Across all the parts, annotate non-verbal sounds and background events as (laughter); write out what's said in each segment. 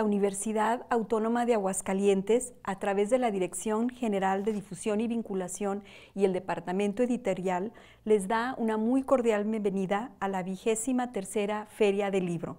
la Universidad Autónoma de Aguascalientes, a través de la Dirección General de Difusión y Vinculación y el Departamento Editorial, les da una muy cordial bienvenida a la vigésima tercera Feria del Libro.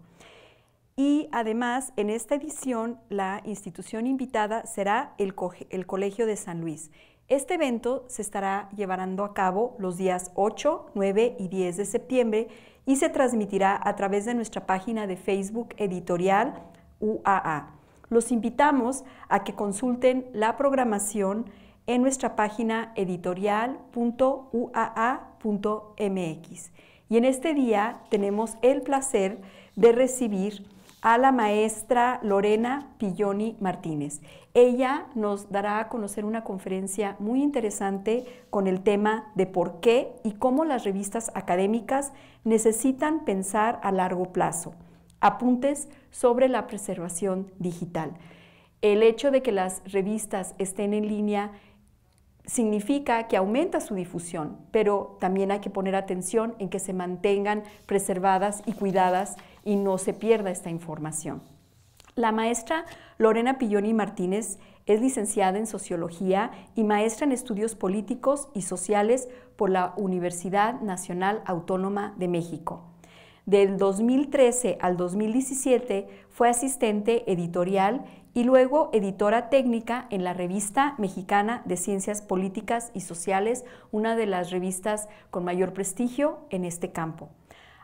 Y además, en esta edición, la institución invitada será el, el Colegio de San Luis. Este evento se estará llevando a cabo los días 8, 9 y 10 de septiembre y se transmitirá a través de nuestra página de Facebook editorial UAA. Los invitamos a que consulten la programación en nuestra página editorial.uaa.mx. Y en este día tenemos el placer de recibir a la maestra Lorena Pilloni Martínez. Ella nos dará a conocer una conferencia muy interesante con el tema de por qué y cómo las revistas académicas necesitan pensar a largo plazo apuntes sobre la preservación digital. El hecho de que las revistas estén en línea significa que aumenta su difusión, pero también hay que poner atención en que se mantengan preservadas y cuidadas y no se pierda esta información. La maestra Lorena Pilloni Martínez es licenciada en Sociología y maestra en Estudios Políticos y Sociales por la Universidad Nacional Autónoma de México. Del 2013 al 2017 fue asistente editorial y luego editora técnica en la revista mexicana de ciencias políticas y sociales, una de las revistas con mayor prestigio en este campo.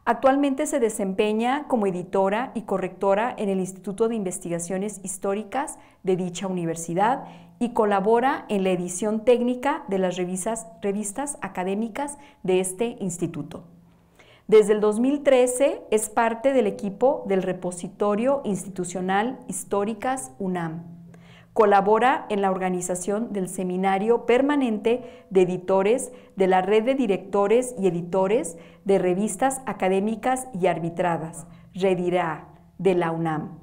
Actualmente se desempeña como editora y correctora en el Instituto de Investigaciones Históricas de dicha universidad y colabora en la edición técnica de las revistas, académicas de este instituto. Desde el 2013 es parte del equipo del Repositorio Institucional Históricas UNAM. Colabora en la organización del Seminario Permanente de Editores de la Red de Directores y Editores de Revistas Académicas y Arbitradas, Redirá, de la UNAM.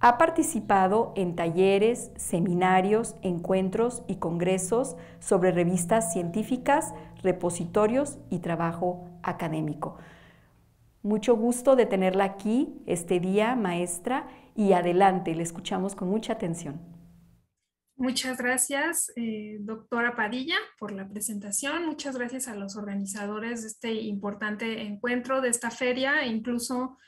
Ha participado en talleres, seminarios, encuentros y congresos sobre revistas científicas, repositorios y trabajo académico. Mucho gusto de tenerla aquí este día, maestra, y adelante, le escuchamos con mucha atención. Muchas gracias, eh, doctora Padilla, por la presentación. Muchas gracias a los organizadores de este importante encuentro, de esta feria, e incluso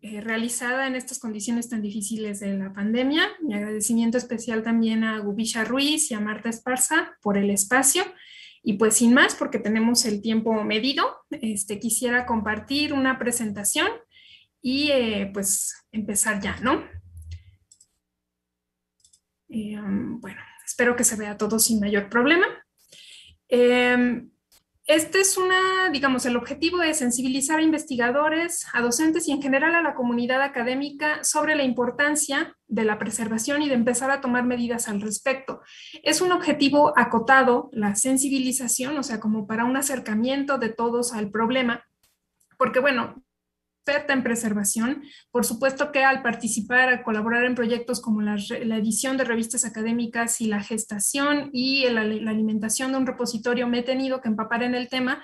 eh, realizada en estas condiciones tan difíciles de la pandemia. Mi agradecimiento especial también a Gubisha Ruiz y a Marta Esparza por el espacio. Y pues sin más, porque tenemos el tiempo medido, este, quisiera compartir una presentación y eh, pues empezar ya, ¿no? Eh, um, bueno, espero que se vea todo sin mayor problema. Em, este es una, digamos, el objetivo es sensibilizar a investigadores, a docentes y en general a la comunidad académica sobre la importancia de la preservación y de empezar a tomar medidas al respecto. Es un objetivo acotado, la sensibilización, o sea, como para un acercamiento de todos al problema, porque bueno, experta en preservación. Por supuesto que al participar, a colaborar en proyectos como la, edición de revistas académicas y la gestación y la, alimentación de un repositorio, me he tenido que empapar en el tema,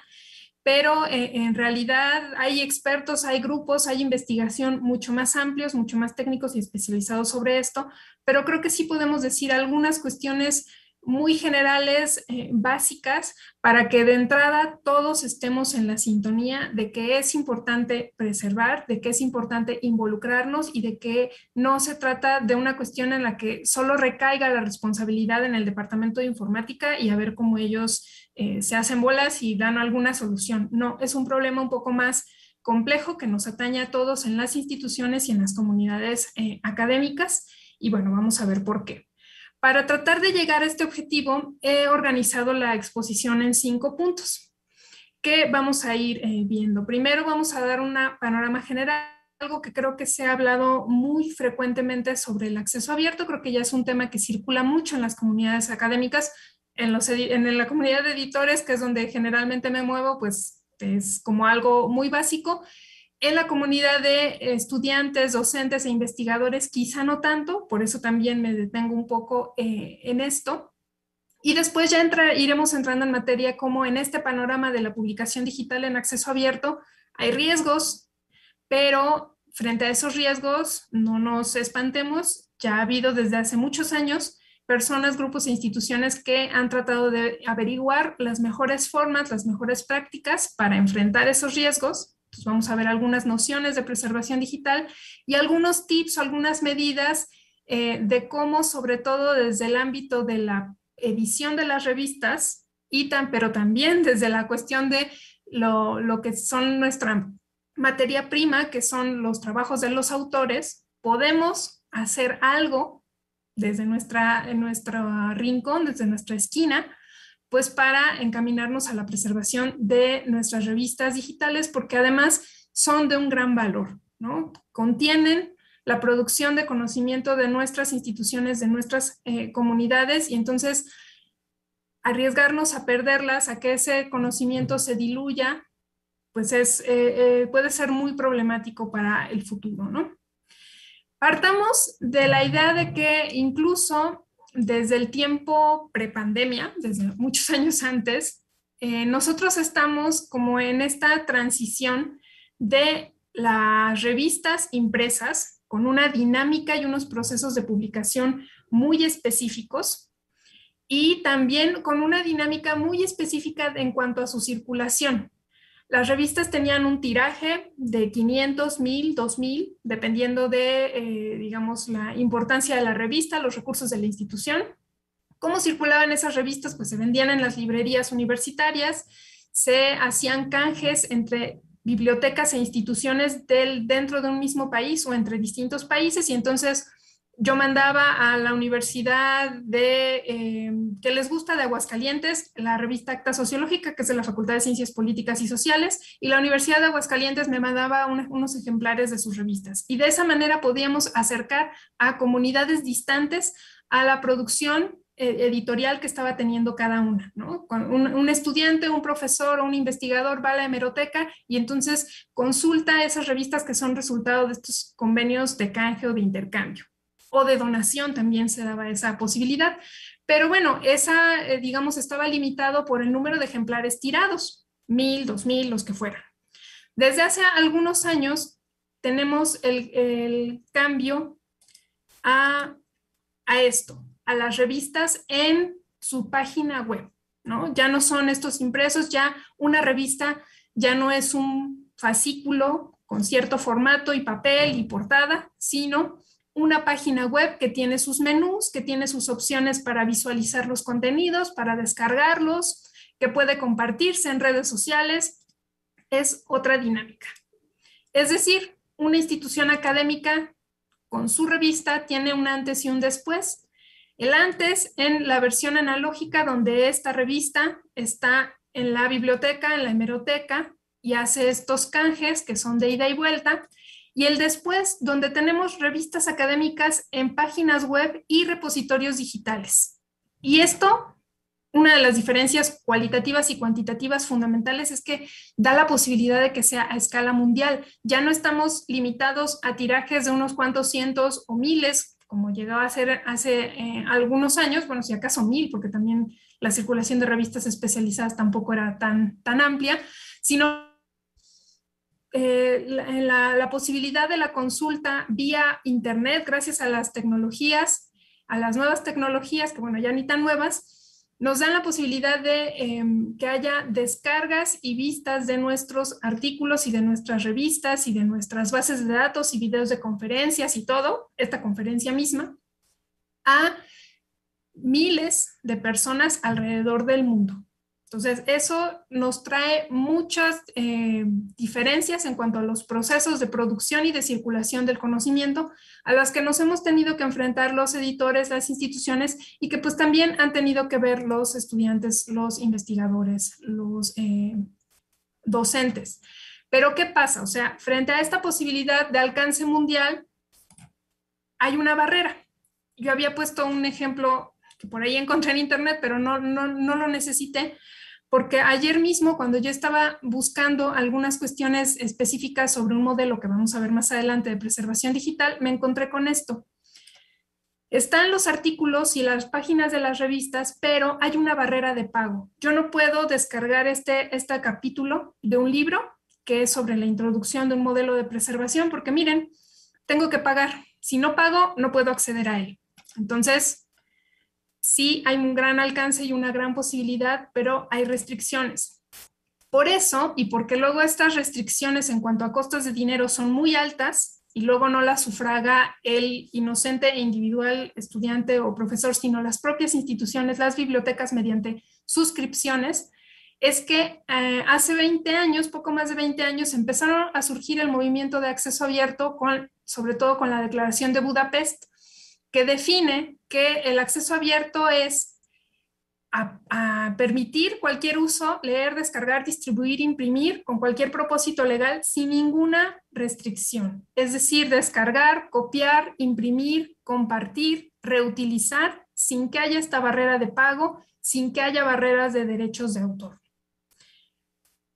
pero eh, en realidad hay expertos, hay grupos, hay investigación mucho más amplios, mucho más técnicos y especializados sobre esto, pero creo que sí podemos decir algunas cuestiones muy generales, eh, básicas, para que de entrada todos estemos en la sintonía de que es importante preservar, de que es importante involucrarnos y de que no se trata de una cuestión en la que solo recaiga la responsabilidad en el Departamento de Informática y a ver cómo ellos eh, se hacen bolas y dan alguna solución. No, es un problema un poco más complejo que nos atañe a todos en las instituciones y en las comunidades eh, académicas y bueno, vamos a ver por qué. Para tratar de llegar a este objetivo, he organizado la exposición en cinco puntos que vamos a ir eh, viendo. Primero vamos a dar una panorama general, algo que creo que se ha hablado muy frecuentemente sobre el acceso abierto, creo que ya es un tema que circula mucho en las comunidades académicas, en, los, en la comunidad de editores, que es donde generalmente me muevo, pues es como algo muy básico en la comunidad de estudiantes, docentes e investigadores, quizá no tanto, por eso también me detengo un poco eh, en esto. Y después ya iremos entrando en materia como en este panorama de la publicación digital en acceso abierto hay riesgos, pero frente a esos riesgos no nos espantemos, ya ha habido desde hace muchos años personas, grupos e instituciones que han tratado de averiguar las mejores formas, las mejores prácticas para enfrentar esos riesgos pues, vamos a ver algunas nociones de preservación digital y algunos tips, algunas medidas eh, de cómo, sobre todo desde el ámbito de la edición de las revistas, y pero también desde la cuestión de lo, que son nuestra materia prima, que son los trabajos de los autores, podemos hacer algo desde nuestra, nuestro rincón, desde nuestra esquina, pues para encaminarnos a la preservación de nuestras revistas digitales, porque además son de un gran valor, ¿no? Contienen la producción de conocimiento de nuestras instituciones, de nuestras eh, comunidades, y entonces arriesgarnos a perderlas, a que ese conocimiento se diluya, pues es, eh, eh, puede ser muy problemático para el futuro, ¿no? Partamos de la idea de que incluso desde el tiempo prepandemia, desde muchos (laughs) años antes, eh, nosotros estamos como en esta transición de las revistas impresas con una dinámica y unos procesos de publicación muy específicos y también con una dinámica muy específica en cuanto a su circulación. Las revistas tenían un tiraje de 500, 1000, 2000, dependiendo de, eh, digamos, la importancia de la revista, los recursos de la institución. ¿Cómo circulaban esas revistas? Pues se vendían en las librerías universitarias, se hacían canjes entre bibliotecas e instituciones del, dentro de un mismo país o entre distintos países y entonces yo mandaba a la universidad de, eh, que les gusta de Aguascalientes, la revista Acta Sociológica, que es de la Facultad de Ciencias Políticas y Sociales, y la Universidad de Aguascalientes me mandaba unos ejemplares de sus revistas. Y de esa manera podíamos acercar a comunidades distantes a la producción eh, editorial que estaba teniendo cada una, Un, un, estudiante, un profesor o un investigador va a la hemeroteca y entonces consulta esas revistas que son resultado de estos convenios de canje o de intercambio o de donación también se daba esa posibilidad. Pero bueno, esa, eh, digamos, estaba limitado por el número de ejemplares tirados, mil, dos mil, los que fueran. Desde hace algunos años tenemos el, cambio a, a esto, a las revistas en su página web, ¿no? Ya no son estos impresos, ya una revista ya no es un fascículo con cierto formato y papel y portada, sino una página web que tiene sus menús, que tiene sus opciones para visualizar los contenidos, para descargarlos, que puede compartirse en redes sociales, es otra dinámica. Es decir, una institución académica con su revista tiene un antes y un después. El antes en la versión analógica donde esta revista está en la biblioteca, en la hemeroteca, y hace estos canjes que son de ida y vuelta, y el después, donde tenemos revistas académicas en páginas web y repositorios digitales. Y esto, una de las diferencias cualitativas y cuantitativas fundamentales es que da la posibilidad de que sea a escala mundial. Ya no estamos limitados a tirajes de unos cuantos cientos o miles, como llegaba a ser hace eh, algunos años, bueno, si acaso mil, porque también la circulación de revistas especializadas tampoco era tan, tan amplia, sino eh, la, posibilidad de la consulta vía Internet gracias a las tecnologías, a las nuevas tecnologías, que bueno, ya ni tan nuevas, nos dan la posibilidad de em, que haya descargas y vistas de nuestros artículos y de nuestras revistas y de nuestras bases de datos y videos de conferencias y todo, esta conferencia misma, a miles de personas alrededor del mundo. Entonces, eso nos trae muchas eh, diferencias en cuanto a los procesos de producción y de circulación del conocimiento a las que nos hemos tenido que enfrentar los editores, las instituciones y que pues también han tenido que ver los estudiantes, los investigadores, los eh, docentes. Pero ¿qué pasa? O sea, frente a esta posibilidad de alcance mundial, hay una barrera. Yo había puesto un ejemplo que por ahí encontré en internet, pero no, no, no lo necesité, porque ayer mismo cuando yo estaba buscando algunas cuestiones específicas sobre un modelo que vamos a ver más adelante de preservación digital, me encontré con esto. Están los artículos y las páginas de las revistas, pero hay una barrera de pago. Yo no puedo descargar este, este capítulo de un libro que es sobre la introducción de un modelo de preservación, porque miren, tengo que pagar. Si no pago, no puedo acceder a él. Entonces, sí hay un gran alcance y una gran posibilidad, pero hay restricciones. Por eso, y porque luego estas restricciones en cuanto a costos de dinero son muy altas y luego no las sufraga el inocente e individual estudiante o profesor, sino las propias instituciones, las bibliotecas mediante suscripciones, es que eh, hace 20 años, poco más de 20 años, empezaron a surgir el movimiento de acceso abierto, con, sobre todo con la Declaración de Budapest, que define que el acceso abierto es a, permitir cualquier uso, leer, descargar, distribuir, imprimir con cualquier propósito legal sin ninguna restricción. Es decir, descargar, copiar, imprimir, compartir, reutilizar sin que haya esta barrera de pago, sin que haya barreras de derechos de autor.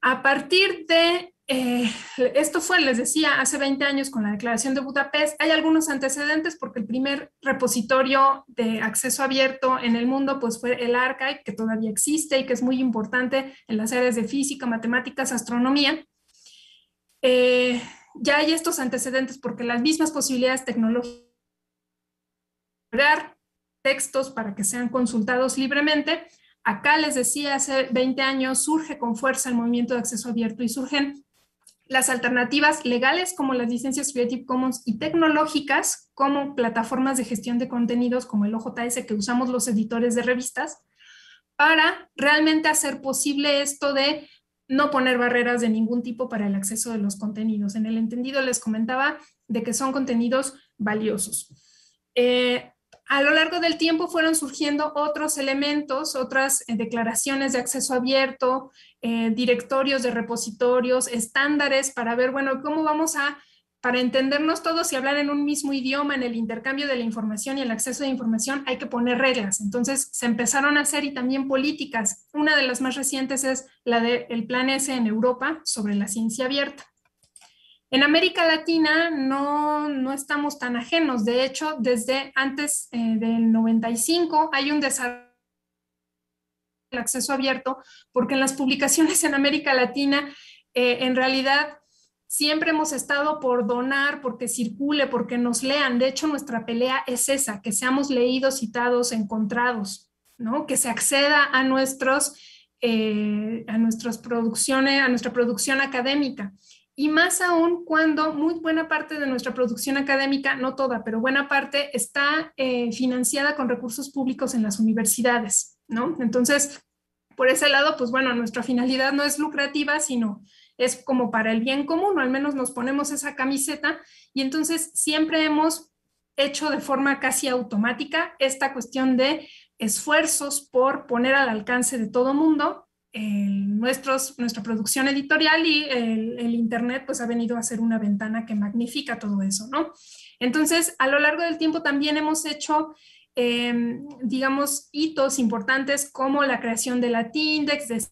A partir de eh, esto fue, les decía, hace 20 años con la Declaración de Budapest. Hay algunos antecedentes porque el primer repositorio de acceso abierto en el mundo pues fue el Archive, que todavía existe y que es muy importante en las áreas de física, matemáticas, astronomía. Eh, ya hay estos antecedentes porque las mismas posibilidades tecnológicas textos para que sean consultados libremente. Acá les decía, hace 20 años surge con fuerza el movimiento de acceso abierto y surgen las alternativas legales como las licencias Creative Commons y tecnológicas como plataformas de gestión de contenidos como el OJS que usamos los editores de revistas para realmente hacer posible esto de no poner barreras de ningún tipo para el acceso de los contenidos. En el entendido les comentaba de que son contenidos valiosos. Eh, a lo largo del tiempo fueron surgiendo otros elementos, otras eh, declaraciones de acceso abierto, eh, directorios de repositorios, estándares para ver, bueno, cómo vamos a, para entendernos todos y hablar en un mismo idioma en el intercambio de la información y el acceso de información, hay que poner reglas. Entonces se empezaron a hacer y también políticas. Una de las más recientes es la del plan S en Europa sobre la ciencia abierta. En América Latina no, estamos tan ajenos. De hecho, desde antes eh, del 95 hay un desarrollo del acceso abierto, porque en las publicaciones en América Latina, eh, en realidad, siempre hemos estado por donar, porque circule, porque nos lean. De hecho, nuestra pelea es esa, que seamos leídos, citados, encontrados, Que se acceda a nuestros... Eh, a, nuestras producciones, a nuestra producción académica y más aún cuando muy buena parte de nuestra producción académica, no toda, pero buena parte está eh, financiada con recursos públicos en las universidades, ¿no? Entonces, por ese lado, pues bueno, nuestra finalidad no es lucrativa, sino es como para el bien común, o al menos nos ponemos esa camiseta y entonces siempre hemos hecho de forma casi automática esta cuestión de esfuerzos por poner al alcance de todo mundo nuestros, nuestra producción editorial y el, Internet pues ha venido a ser una ventana que magnifica todo eso, ¿no? Entonces, a lo largo del tiempo también hemos hecho, em, digamos, hitos importantes como la creación de la T-Index, de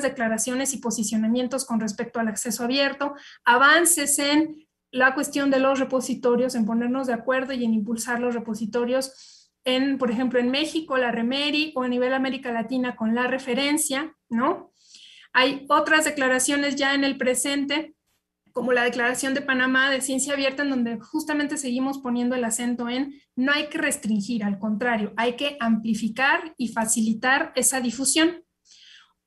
declaraciones y posicionamientos con respecto al acceso abierto, avances en la cuestión de los repositorios, en ponernos de acuerdo y en impulsar los repositorios en, por ejemplo, en México, la Remeri, o a nivel América Latina con la referencia, ¿no? Hay otras declaraciones ya en el presente, como la Declaración de Panamá de Ciencia Abierta, en donde justamente seguimos poniendo el acento en no hay que restringir, al contrario, hay que amplificar y facilitar esa difusión.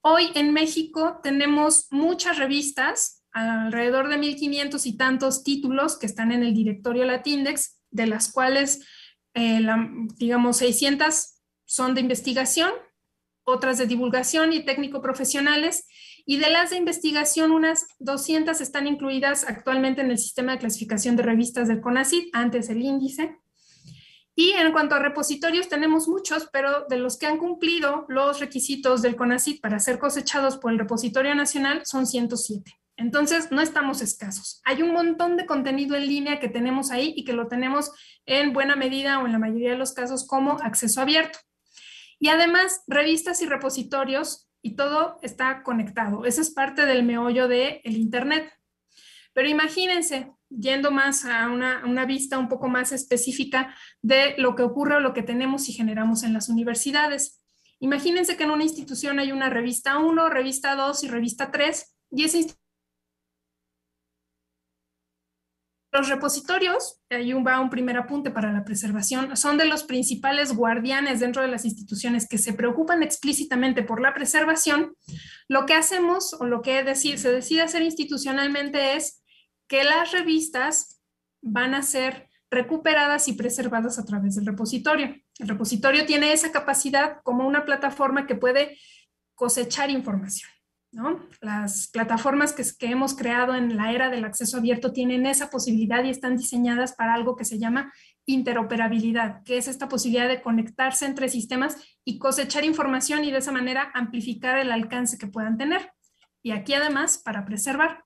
Hoy en México tenemos muchas revistas, alrededor de 1.500 y tantos títulos que están en el directorio Latindex, de las cuales eh, la, digamos, 600 son de investigación, otras de divulgación y técnico profesionales, y de las de investigación, unas 200 están incluidas actualmente en el sistema de clasificación de revistas del CONACYT, antes el índice. Y en cuanto a repositorios, tenemos muchos, pero de los que han cumplido los requisitos del CONACYT para ser cosechados por el repositorio nacional son 107. Entonces, no estamos escasos. Hay un montón de contenido en línea que tenemos ahí y que lo tenemos en buena medida o en la mayoría de los casos como acceso abierto. Y además, revistas y repositorios y todo está conectado. Esa es parte del meollo del el Internet. Pero imagínense, yendo más a una, vista un poco más específica de lo que ocurre o lo que tenemos y generamos en las universidades. Imagínense que en una institución hay una revista 1, revista 2 y revista 3, y esa Los repositorios, ahí va un primer apunte para la preservación, son de los principales guardianes dentro de las instituciones que se preocupan explícitamente por la preservación. Lo que hacemos o lo que decir, se decide hacer institucionalmente es que las revistas van a ser recuperadas y preservadas a través del repositorio. El repositorio tiene esa capacidad como una plataforma que puede cosechar información. Las plataformas que, hemos creado en la era del acceso abierto tienen esa posibilidad y están diseñadas para algo que se llama interoperabilidad, que es esta posibilidad de conectarse entre sistemas y cosechar información y de esa manera amplificar el alcance que puedan tener. Y aquí además para preservar.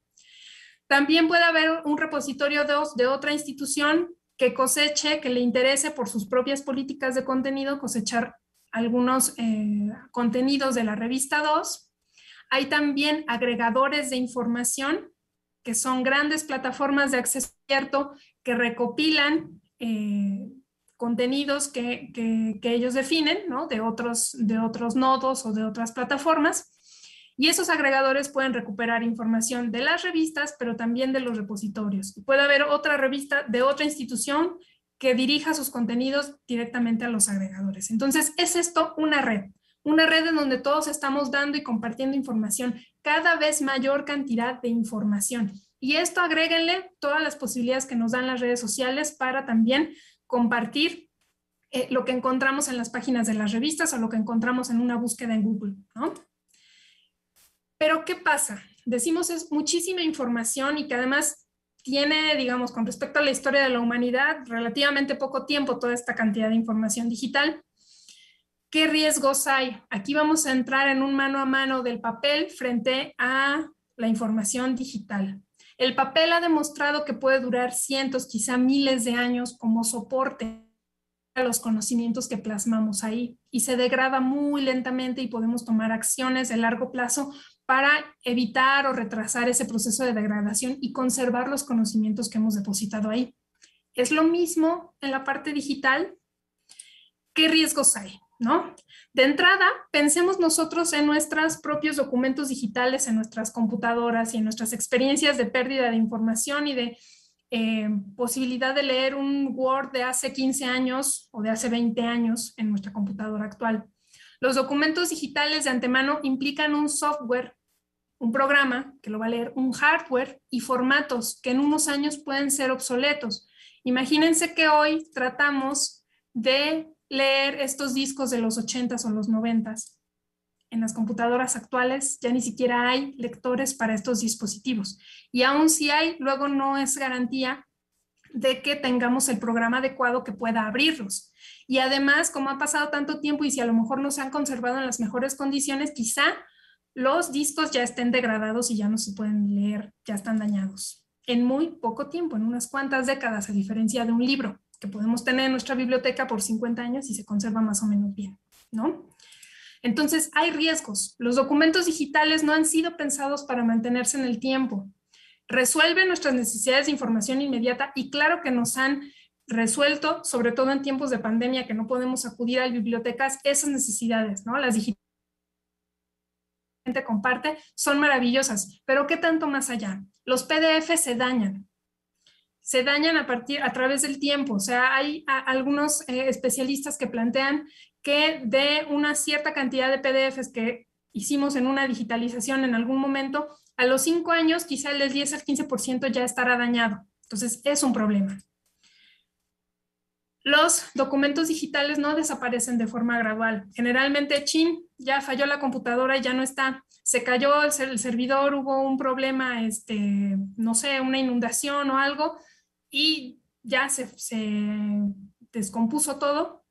También puede haber un repositorio de, de otra institución que coseche, que le interese por sus propias políticas de contenido cosechar algunos eh, contenidos de la revista 2 hay también agregadores de información, que son grandes plataformas de acceso abierto que recopilan eh, contenidos que, que, ellos definen, ¿no? De otros, de otros nodos o de otras plataformas. Y esos agregadores pueden recuperar información de las revistas, pero también de los repositorios. Puede haber otra revista de otra institución que dirija sus contenidos directamente a los agregadores. Entonces, es esto una red una red en donde todos estamos dando y compartiendo información, cada vez mayor cantidad de información. Y esto agréguenle todas las posibilidades que nos dan las redes sociales para también compartir eh, lo que encontramos en las páginas de las revistas o lo que encontramos en una búsqueda en Google, Pero ¿qué pasa? Decimos es muchísima información y que además tiene, digamos, con respecto a la historia de la humanidad, relativamente poco tiempo toda esta cantidad de información digital. ¿Qué riesgos hay? Aquí vamos a entrar en un mano a mano del papel frente a la información digital. El papel ha demostrado que puede durar cientos, quizá miles de años como soporte a los conocimientos que plasmamos ahí y se degrada muy lentamente y podemos tomar acciones de largo plazo para evitar o retrasar ese proceso de degradación y conservar los conocimientos que hemos depositado ahí. Es lo mismo en la parte digital. ¿Qué riesgos hay? ¿no? De entrada, pensemos nosotros en nuestros propios documentos digitales, en nuestras computadoras y en nuestras experiencias de pérdida de información y de eh, posibilidad de leer un Word de hace 15 años o de hace 20 años en nuestra computadora actual. Los documentos digitales de antemano implican un software, un programa que lo va a leer, un hardware y formatos que en unos años pueden ser obsoletos. Imagínense que hoy tratamos de leer estos discos de los 80s o los 90s. En las computadoras actuales ya ni siquiera hay lectores para estos dispositivos. Y aún si hay, luego no es garantía de que tengamos el programa adecuado que pueda abrirlos. Y además, como ha pasado tanto tiempo y si a lo mejor no se han conservado en las mejores condiciones, quizá los discos ya estén degradados y ya no se pueden leer, ya están dañados. En muy poco tiempo, en unas cuantas décadas, a diferencia de un libro que podemos tener en nuestra biblioteca por 50 años y se conserva más o menos bien, ¿no? Entonces, hay riesgos. Los documentos digitales no han sido pensados para mantenerse en el tiempo. Resuelven nuestras necesidades de información inmediata y claro que nos han resuelto, sobre todo en tiempos de pandemia que no podemos acudir a bibliotecas, esas necesidades, ¿no? Las digitales comparte son maravillosas, pero ¿qué tanto más allá? Los PDF se dañan, se dañan a, partir, a través del tiempo. O sea, hay algunos eh, especialistas que plantean que de una cierta cantidad de PDFs que hicimos en una digitalización en algún momento, a los cinco años quizá el 10 al 15% ya estará dañado. Entonces, es un problema. Los documentos digitales no desaparecen de forma gradual. Generalmente, chin, ya falló la computadora y ya no está. Se cayó el, servidor, hubo un problema, este, no sé, una inundación o algo y ya se, descompuso todo,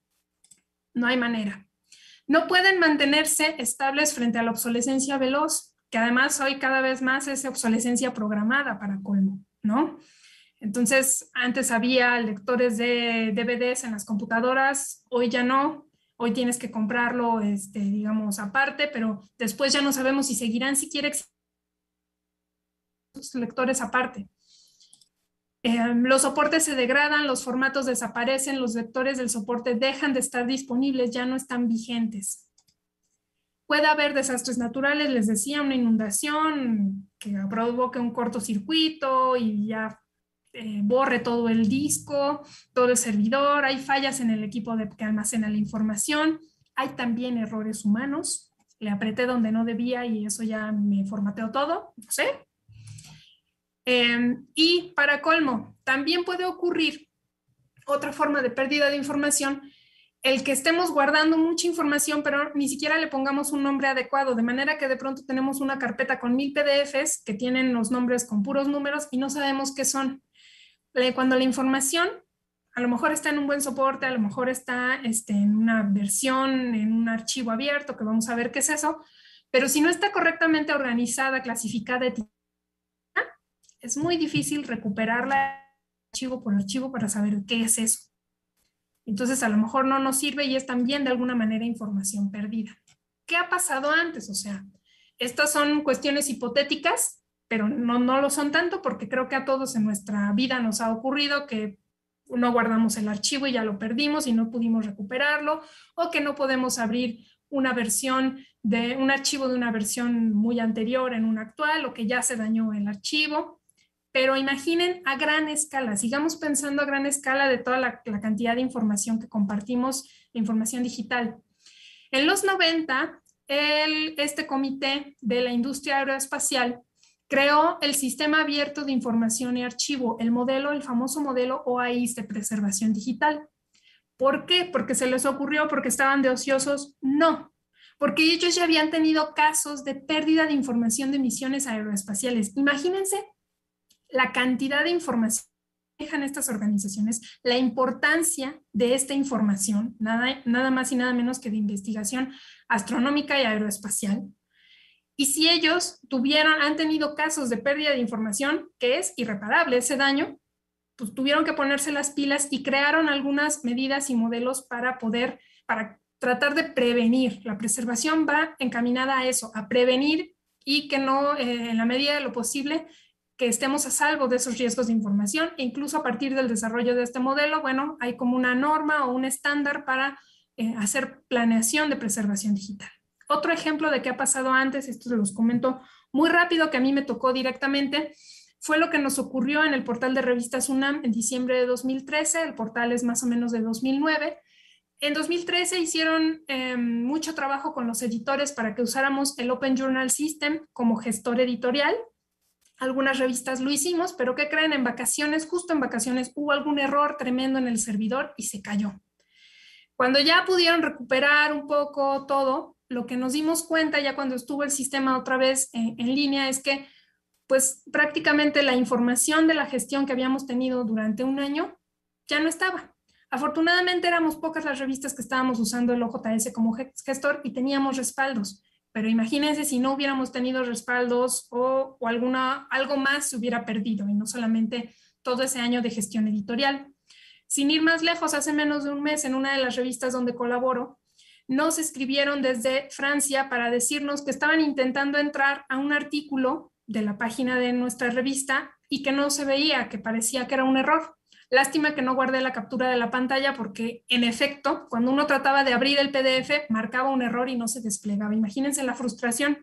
no hay manera. No pueden mantenerse estables frente a la obsolescencia veloz, que además hoy cada vez más es obsolescencia programada para colmo, ¿no? Entonces, antes había lectores de DVDs en las computadoras, hoy ya no, hoy tienes que comprarlo, este, digamos, aparte, pero después ya no sabemos si seguirán siquiera lectores aparte. Em, los soportes se degradan, los formatos desaparecen, los vectores del soporte dejan de estar disponibles, ya no están vigentes. Puede haber desastres naturales, les decía, una inundación que provoque un cortocircuito y ya eh, borre todo el disco, todo el servidor, hay fallas en el equipo que almacena la información, hay también errores humanos, le apreté donde no debía y eso ya me formateó todo, no sé, Em, y para colmo, también puede ocurrir otra forma de pérdida de información, el que estemos guardando mucha información, pero ni siquiera le pongamos un nombre adecuado, de manera que de pronto tenemos una carpeta con mil PDFs que tienen los nombres con puros números y no sabemos qué son. Eh, cuando la información a lo mejor está en un buen soporte, a lo mejor está este, en una versión, en un archivo abierto, que vamos a ver qué es eso, pero si no está correctamente organizada, clasificada, etiquetada, es muy difícil recuperarla archivo por archivo para saber qué es eso. Entonces, a lo mejor no nos sirve y es también de alguna manera información perdida. ¿Qué ha pasado antes? O sea, estas son cuestiones hipotéticas, pero no, no lo son tanto porque creo que a todos en nuestra vida nos ha ocurrido que no guardamos el archivo y ya lo perdimos y no pudimos recuperarlo, o que no podemos abrir una versión de un archivo de una versión muy anterior en un actual, o que ya se dañó el archivo pero imaginen a gran escala, sigamos pensando a gran escala de toda la, cantidad de información que compartimos, de información digital. En los 90, este comité de la industria aeroespacial creó el Sistema Abierto de Información y Archivo, el modelo, el famoso modelo OAIS de preservación digital. ¿Por qué? ¿Porque se les ocurrió? ¿Porque estaban de ociosos? No, porque ellos ya habían tenido casos de pérdida de información de misiones aeroespaciales. Imagínense la cantidad de información que dejan estas organizaciones, la importancia de esta información, nada, nada más y nada menos que de investigación astronómica y aeroespacial. Y si ellos tuvieron, han tenido casos de pérdida de información, que es irreparable ese daño, pues tuvieron que ponerse las pilas y crearon algunas medidas y modelos para poder, para tratar de prevenir. La preservación va encaminada a eso, a prevenir y que no, eh, en la medida de lo posible, que estemos a salvo de esos riesgos de información e incluso a partir del desarrollo de este modelo, bueno, hay como una norma o un estándar para eh, hacer planeación de preservación digital. Otro ejemplo de qué ha pasado antes, esto se los comento muy rápido que a mí me tocó directamente, fue lo que nos ocurrió en el portal de revistas UNAM en diciembre de 2013, el portal es más o menos de 2009. En 2013 hicieron em, mucho trabajo con los editores para que usáramos el Open Journal System como gestor editorial, algunas revistas lo hicimos, pero ¿qué creen? En vacaciones, justo en vacaciones, hubo algún error tremendo en el servidor y se cayó. Cuando ya pudieron recuperar un poco todo, lo que nos dimos cuenta ya cuando estuvo el sistema otra vez eh, en, línea es que pues prácticamente la información de la gestión que habíamos tenido durante un año ya no estaba. Afortunadamente éramos pocas las revistas que estábamos usando el OJS como gestor y teníamos respaldos pero imagínense si no hubiéramos tenido respaldos o, alguna, algo más se hubiera perdido y no solamente todo ese año de gestión editorial. Sin ir más lejos, hace menos de un mes en una de las revistas donde colaboro, nos escribieron desde Francia para decirnos que estaban intentando entrar a un artículo de la página de nuestra revista y que no se veía, que parecía que era un error. Lástima que no guardé la captura de la pantalla porque, en efecto, cuando uno trataba de abrir el PDF, marcaba un error y no se desplegaba. Imagínense la frustración.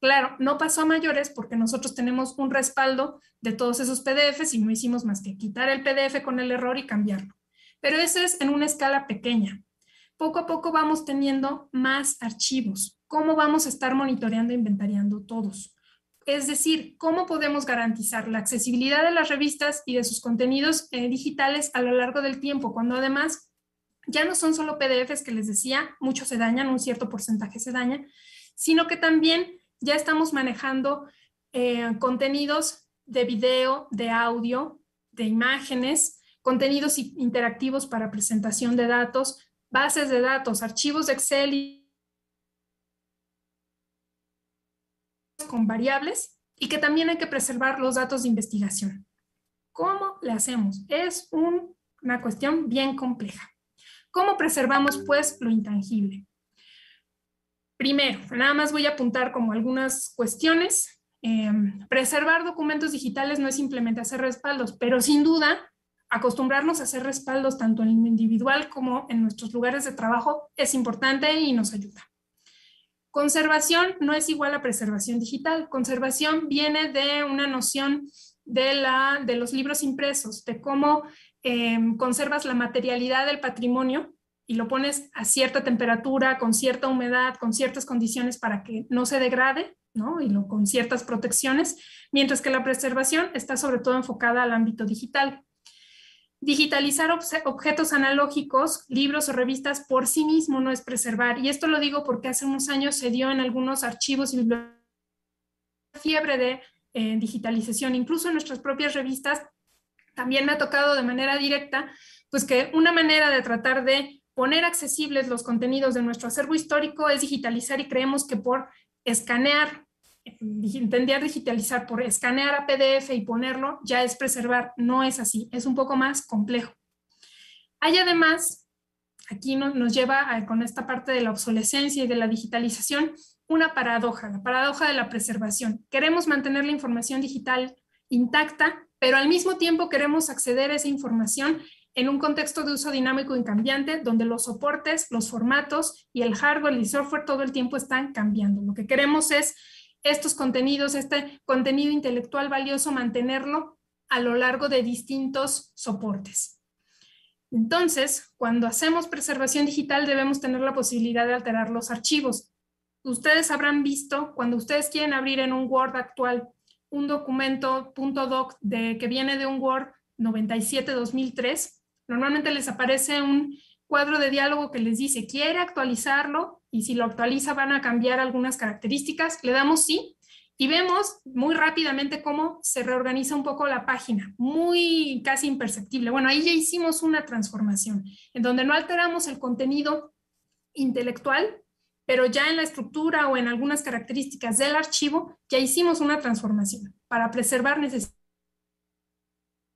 Claro, no pasó a mayores porque nosotros tenemos un respaldo de todos esos PDFs y no hicimos más que quitar el PDF con el error y cambiarlo. Pero eso es en una escala pequeña. Poco a poco vamos teniendo más archivos. ¿Cómo vamos a estar monitoreando e inventariando todos? es decir, cómo podemos garantizar la accesibilidad de las revistas y de sus contenidos eh, digitales a lo largo del tiempo, cuando además ya no son solo PDFs que les decía, muchos se dañan, un cierto porcentaje se daña, sino que también ya estamos manejando eh, contenidos de video, de audio, de imágenes, contenidos interactivos para presentación de datos, bases de datos, archivos de Excel y con variables y que también hay que preservar los datos de investigación. ¿Cómo le hacemos? Es una cuestión bien compleja. ¿Cómo preservamos, pues, lo intangible? Primero, nada más voy a apuntar como algunas cuestiones. Em, preservar documentos digitales no es simplemente hacer respaldos, pero sin duda acostumbrarnos a hacer respaldos tanto en lo individual como en nuestros lugares de trabajo es importante y nos ayuda. Conservación no es igual a preservación digital. Conservación viene de una noción de, la, de los libros impresos, de cómo em, conservas la materialidad del patrimonio y lo pones a cierta temperatura, con cierta humedad, con ciertas condiciones para que no se degrade, ¿no? Y lo, con ciertas protecciones, mientras que la preservación está sobre todo enfocada al ámbito digital digitalizar objetos analógicos, libros o revistas por sí mismo no es preservar. Y esto lo digo porque hace unos años se dio en algunos archivos y bibliotecas fiebre de eh, digitalización, incluso en nuestras propias revistas. También me ha tocado de manera directa, pues que una manera de tratar de poner accesibles los contenidos de nuestro acervo histórico es digitalizar y creemos que por escanear intentar digitalizar por escanear a PDF y ponerlo, ya es preservar, no es así, es un poco más complejo. Hay además, aquí nos, nos lleva con esta parte de la obsolescencia y de la digitalización, una paradoja, la paradoja de la preservación. Queremos mantener la información digital intacta, pero al mismo tiempo queremos acceder a esa información en un contexto de uso dinámico y cambiante, donde los soportes, los formatos y el hardware y software todo el tiempo están cambiando. Lo que queremos es estos contenidos, este contenido intelectual valioso, mantenerlo a lo largo de distintos soportes. Entonces, cuando hacemos preservación digital debemos tener la posibilidad de alterar los archivos. Ustedes habrán visto cuando ustedes quieren abrir en un Word actual un documento .doc de, que viene de un Word 97-2003, normalmente les aparece un cuadro de diálogo que les dice, quiere actualizarlo y si lo actualiza van a cambiar algunas características, le damos sí y vemos muy rápidamente cómo se reorganiza un poco la página, muy casi imperceptible. Bueno, ahí ya hicimos una transformación en donde no alteramos el contenido intelectual, pero ya en la estructura o en algunas características del archivo ya hicimos una transformación para preservar necesidades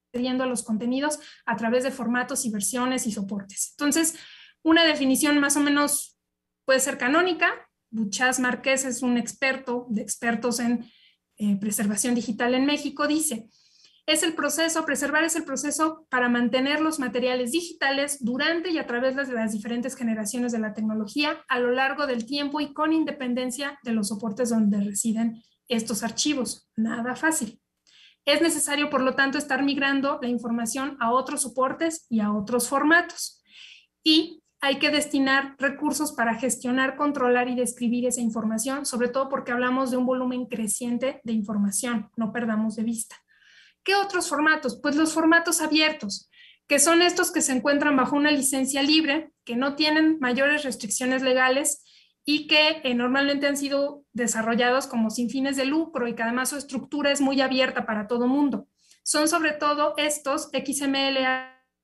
accediendo a los contenidos a través de formatos y versiones y soportes. Entonces, una definición más o menos puede ser canónica. Buchas Márquez es un experto de expertos en eh, preservación digital en México, dice, es el proceso, preservar es el proceso para mantener los materiales digitales durante y a través de las diferentes generaciones de la tecnología a lo largo del tiempo y con independencia de los soportes donde residen estos archivos. Nada fácil. Es necesario, por lo tanto, estar migrando la información a otros soportes y a otros formatos. Y hay que destinar recursos para gestionar, controlar y describir esa información, sobre todo porque hablamos de un volumen creciente de información, no perdamos de vista. ¿Qué otros formatos? Pues los formatos abiertos, que son estos que se encuentran bajo una licencia libre, que no tienen mayores restricciones legales y que eh, normalmente han sido desarrollados como sin fines de lucro y que además su estructura es muy abierta para todo mundo. Son sobre todo estos XML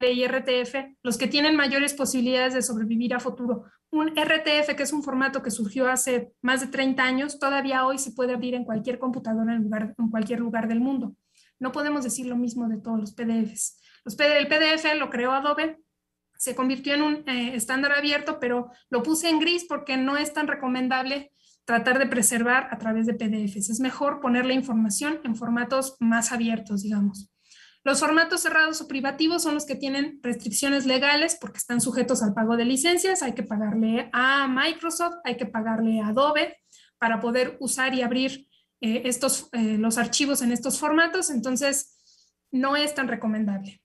y RTF los que tienen mayores posibilidades de sobrevivir a futuro. Un RTF, que es un formato que surgió hace más de 30 años, todavía hoy se puede abrir en cualquier computadora en, cualquier lugar del mundo. No podemos decir lo mismo de todos los PDFs. Los PDF, el PDF lo creó Adobe se convirtió en un eh, estándar abierto, pero lo puse en gris porque no es tan recomendable tratar de preservar a través de PDFs. Es mejor poner la información en formatos más abiertos, digamos. Los formatos cerrados o privativos son los que tienen restricciones legales porque están sujetos al pago de licencias. Hay que pagarle a Microsoft, hay que pagarle a Adobe para poder usar y abrir eh, estos, eh, los archivos en estos formatos. Entonces, no es tan recomendable.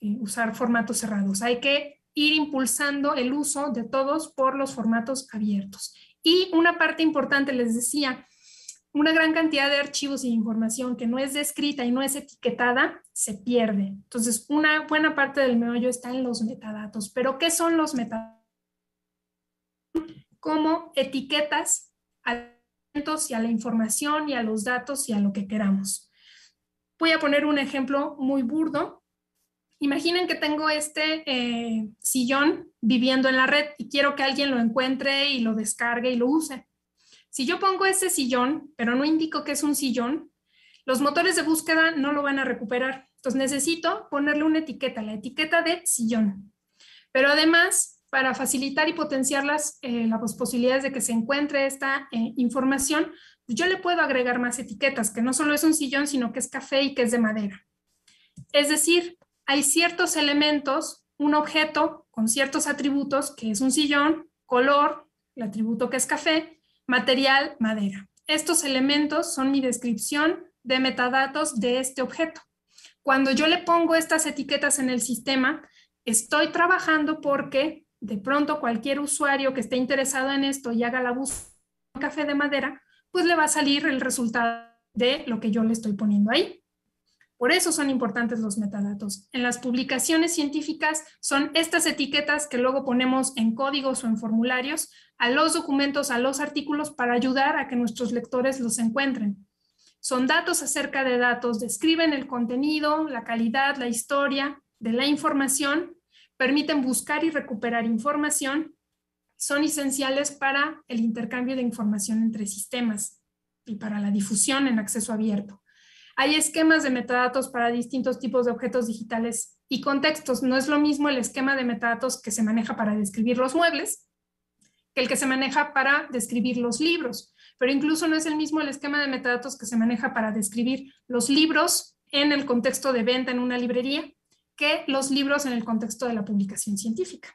Eh, usar formatos cerrados. Hay que ir impulsando el uso de todos por los formatos abiertos. Y una parte importante, les decía, una gran cantidad de archivos e información que no es descrita y no es etiquetada se pierde. Entonces, una buena parte del meollo está en los metadatos. Pero, ¿qué son los metadatos? Como etiquetas a y a la información y a los datos y a lo que queramos. Voy a poner un ejemplo muy burdo, Imaginen que tengo este eh, sillón viviendo en la red y quiero que alguien lo encuentre y lo descargue y lo use. Si yo pongo ese sillón, pero no indico que es un sillón, los motores de búsqueda no lo van a recuperar. Entonces necesito ponerle una etiqueta, la etiqueta de sillón. Pero además, para facilitar y potenciar las, eh, las posibilidades de que se encuentre esta eh, información, pues yo le puedo agregar más etiquetas, que no solo es un sillón, sino que es café y que es de madera. Es decir, hay ciertos elementos, un objeto con ciertos atributos, que es un sillón, color, el atributo que es café, material, madera. Estos elementos son mi descripción de metadatos de este objeto. Cuando yo le pongo estas etiquetas en el sistema, estoy trabajando porque de pronto cualquier usuario que esté interesado en esto y haga la búsqueda café de madera, pues le va a salir el resultado de lo que yo le estoy poniendo ahí. Por eso son importantes los metadatos. En las publicaciones científicas son estas etiquetas que luego ponemos en códigos o en formularios a los documentos, a los artículos para ayudar a que nuestros lectores los encuentren. Son datos acerca de datos, describen el contenido, la calidad, la historia de la información, permiten buscar y recuperar información, son esenciales para el intercambio de información entre sistemas y para la difusión en acceso abierto hay esquemas de metadatos para distintos tipos de objetos digitales y contextos. No es lo mismo el esquema de metadatos que se maneja para describir los muebles que el que se maneja para describir los libros. Pero incluso no es el mismo el esquema de metadatos que se maneja para describir los libros en el contexto de venta en una librería que los libros en el contexto de la publicación científica.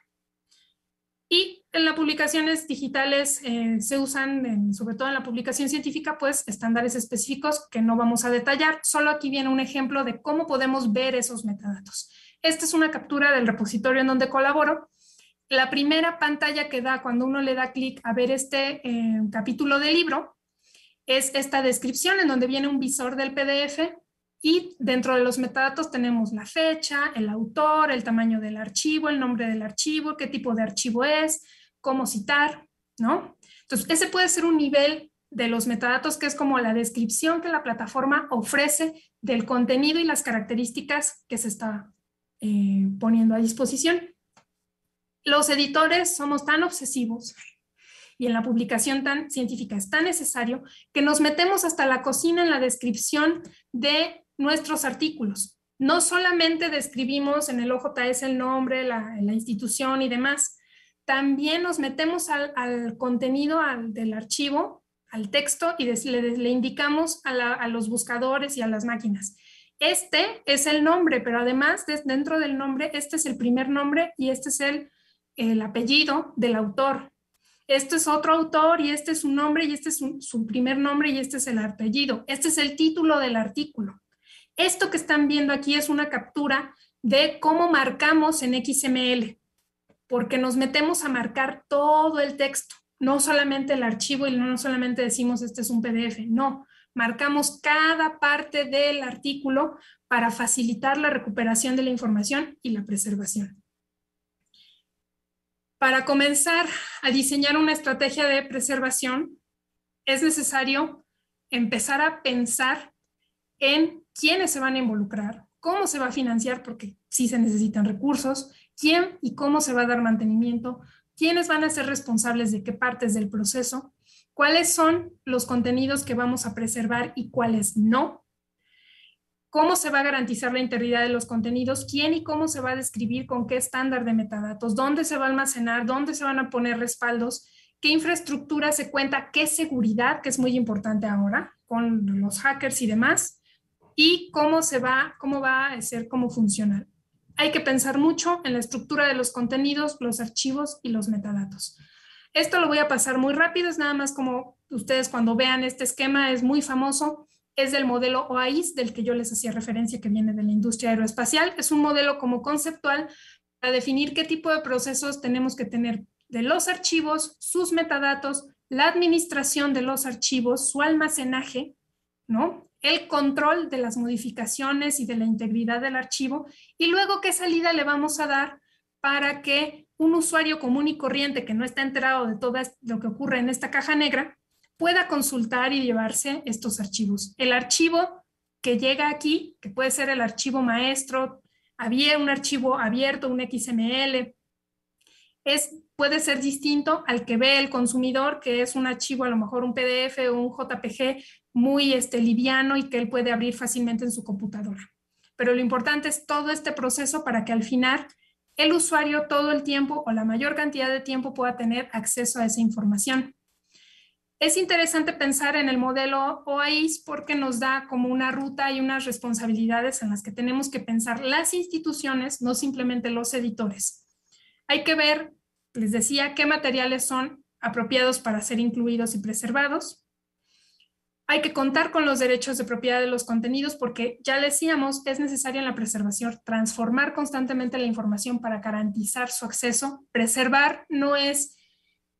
Y en las publicaciones digitales eh, se usan, sobre todo en la publicación científica, pues estándares específicos que no vamos a detallar. Solo aquí viene un ejemplo de cómo podemos ver esos metadatos. Esta es una captura del repositorio en donde colaboro. La primera pantalla que da cuando uno le da clic a ver este eh, capítulo del libro es esta descripción en donde viene un visor del PDF y dentro de los metadatos tenemos la fecha, el autor, el tamaño del archivo, el nombre del archivo, qué tipo de archivo es, cómo citar, ¿no? Entonces, ese puede ser un nivel de los metadatos que es como la descripción que la plataforma ofrece del contenido y las características que se está eh, poniendo a disposición. Los editores somos tan obsesivos y en la publicación tan científica es tan necesario que nos metemos hasta la cocina en la descripción de nuestros artículos. No solamente describimos en el OJS el nombre, la, institución y demás, también nos metemos al, contenido del archivo, al texto y le, indicamos a, los buscadores y a las máquinas. Este es el nombre, pero además dentro del nombre, este es el primer nombre y este es el, apellido del autor. Este es otro autor y este es su nombre y este es su primer nombre y este es el apellido. Este es el título del artículo. Esto que están viendo aquí es una captura de cómo marcamos en XML, porque nos metemos a marcar todo el texto, no solamente el archivo y no solamente decimos este es un PDF, no, marcamos cada parte del artículo para facilitar la recuperación de la información y la preservación. Para comenzar a diseñar una estrategia de preservación, es necesario empezar a pensar en quiénes se van a involucrar, cómo se va a financiar, porque sí se necesitan recursos, quién y cómo se va a dar mantenimiento, quiénes van a ser responsables de qué partes del proceso, cuáles son los contenidos que vamos a preservar y cuáles no, cómo se va a garantizar la integridad de los contenidos, quién y cómo se va a describir, con qué estándar de metadatos, dónde se va a almacenar, dónde se van a poner respaldos, qué infraestructura se cuenta, qué seguridad, que es muy importante ahora con los hackers y demás, y cómo se va, cómo va a ser cómo funcionar. Hay que pensar mucho en la estructura de los contenidos, los archivos y los metadatos. Esto lo voy a pasar muy rápido, es nada más como ustedes cuando vean este esquema, es muy famoso, es del modelo OAIS del que yo les hacía referencia que viene de la industria aeroespacial, es un modelo como conceptual para definir qué tipo de procesos tenemos que tener de los archivos, sus metadatos, la administración de los archivos, su almacenaje, ¿no? el control de las modificaciones y de la integridad del archivo y luego qué salida le vamos a dar para que un usuario común y corriente que no está enterado de todo lo que ocurre en esta caja negra pueda consultar y llevarse estos archivos. El archivo que llega aquí, que puede ser el archivo maestro, había un archivo abierto, un XML, es puede ser distinto al que ve el consumidor, que es un archivo, a lo mejor un PDF o un JPG muy este, liviano y que él puede abrir fácilmente en su computadora. Pero lo importante es todo este proceso para que al final el usuario todo el tiempo o la mayor cantidad de tiempo pueda tener acceso a esa información. Es interesante pensar en el modelo OAIS porque nos da como una ruta y unas responsabilidades en las que tenemos que pensar las instituciones, no simplemente los editores. Hay que ver les decía qué materiales son apropiados para ser incluidos y preservados. Hay que contar con los derechos de propiedad de los contenidos porque, ya decíamos, es necesaria la preservación transformar constantemente la información para garantizar su acceso. Preservar no es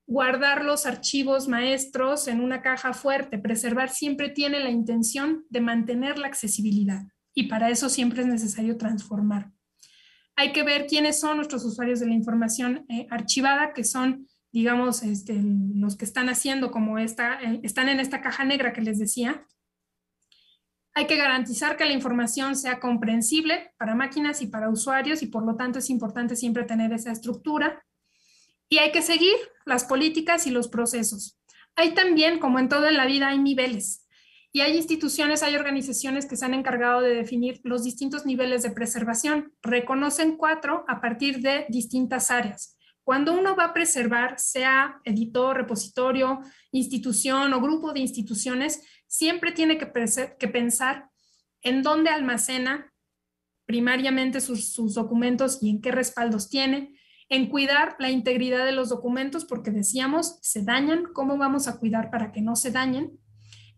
guardar los archivos maestros en una caja fuerte. Preservar siempre tiene la intención de mantener la accesibilidad y para eso siempre es necesario transformar hay que ver quiénes son nuestros usuarios de la información eh, archivada, que son, digamos, este, los que están haciendo como esta, eh, están en esta caja negra que les decía. Hay que garantizar que la información sea comprensible para máquinas y para usuarios y por lo tanto es importante siempre tener esa estructura. Y hay que seguir las políticas y los procesos. Hay también, como en toda la vida, hay niveles y hay instituciones, hay organizaciones que se han encargado de definir los distintos niveles de preservación. Reconocen cuatro a partir de distintas áreas. Cuando uno va a preservar, sea editor, repositorio, institución o grupo de instituciones, siempre tiene que, pensar en dónde almacena primariamente sus, sus documentos y en qué respaldos tiene, en cuidar la integridad de los documentos, porque decíamos, se dañan, ¿cómo vamos a cuidar para que no se dañen?